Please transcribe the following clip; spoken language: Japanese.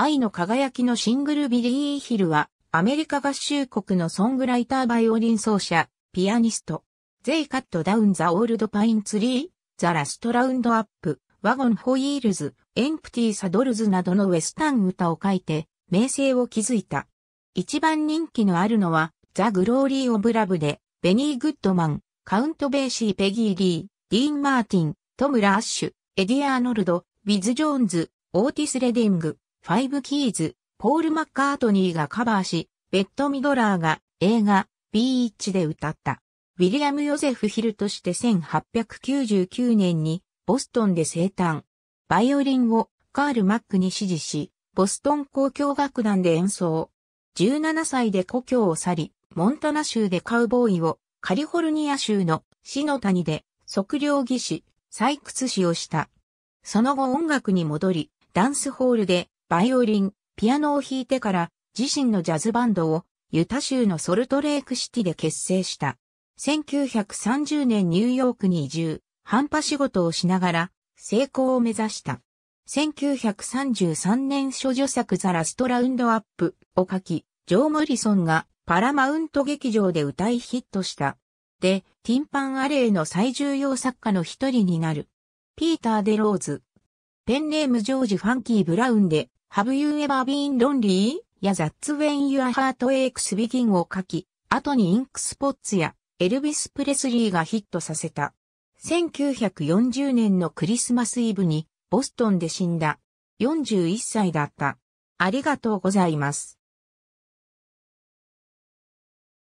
愛の輝きのシングルビリー・ヒルは、アメリカ合衆国のソングライターバイオリン奏者、ピアニスト。ゼイカットダウンザオールドパインツリー、ザラストラウンドアップ、ワゴンホイールズ、エンプティサドルズなどのウェスタン歌を書いて、名声を築いた。一番人気のあるのは、ザ・グローリー・オブ・ラブで、ベニー・グッドマン、カウント・ベーシー・ペギー・リー、ディーン・マーティン、トム・ラッシュ、エディ・アーノルド、ビズ・ジョーンズ、オーティス・レディング、ファイブキーズ、ポール・マッカートニーがカバーし、ベッド・ミドラーが映画、ビーチで歌った。ウィリアム・ヨゼフ・ヒルとして1899年にボストンで生誕。バイオリンをカール・マックに指示し、ボストン交響楽団で演奏。17歳で故郷を去り、モンタナ州でカウボーイを、カリフォルニア州の死の谷で測量技師、採掘師をした。その後音楽に戻り、ダンスホールでバイオリン、ピアノを弾いてから自身のジャズバンドをユタ州のソルトレークシティで結成した。1930年ニューヨークに移住、半端仕事をしながら成功を目指した。1933年諸女作ザラストラウンドアップを書き、ジョー・モリソンがパラマウント劇場で歌いヒットした。で、ティンパンアレイの最重要作家の一人になる。ピーター・デ・ローズ。ペンネームジョージ・ファンキー・ブラウンで Have you ever been lonely? や That's when your heart aches begin を書き、後にインクスポッツやエルビス・プレスリーがヒットさせた。1940年のクリスマスイブにボストンで死んだ。41歳だった。ありがとうございます。